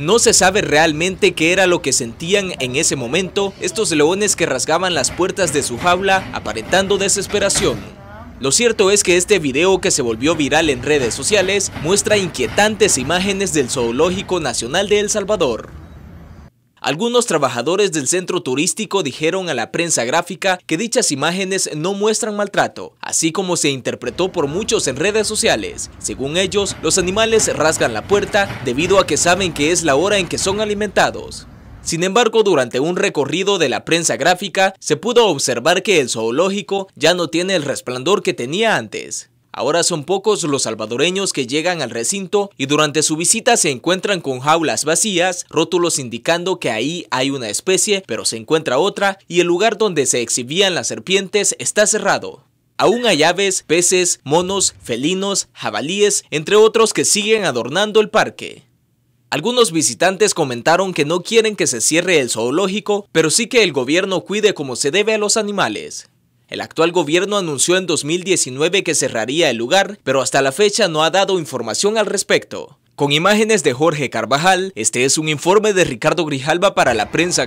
No se sabe realmente qué era lo que sentían en ese momento estos leones que rasgaban las puertas de su jaula aparentando desesperación. Lo cierto es que este video que se volvió viral en redes sociales muestra inquietantes imágenes del Zoológico Nacional de El Salvador. Algunos trabajadores del centro turístico dijeron a la prensa gráfica que dichas imágenes no muestran maltrato, así como se interpretó por muchos en redes sociales. Según ellos, los animales rasgan la puerta debido a que saben que es la hora en que son alimentados. Sin embargo, durante un recorrido de la prensa gráfica, se pudo observar que el zoológico ya no tiene el resplandor que tenía antes. Ahora son pocos los salvadoreños que llegan al recinto y durante su visita se encuentran con jaulas vacías, rótulos indicando que ahí hay una especie pero se encuentra otra y el lugar donde se exhibían las serpientes está cerrado. Aún hay aves, peces, monos, felinos, jabalíes, entre otros que siguen adornando el parque. Algunos visitantes comentaron que no quieren que se cierre el zoológico, pero sí que el gobierno cuide como se debe a los animales. El actual gobierno anunció en 2019 que cerraría el lugar, pero hasta la fecha no ha dado información al respecto. Con imágenes de Jorge Carvajal, este es un informe de Ricardo Grijalba para la prensa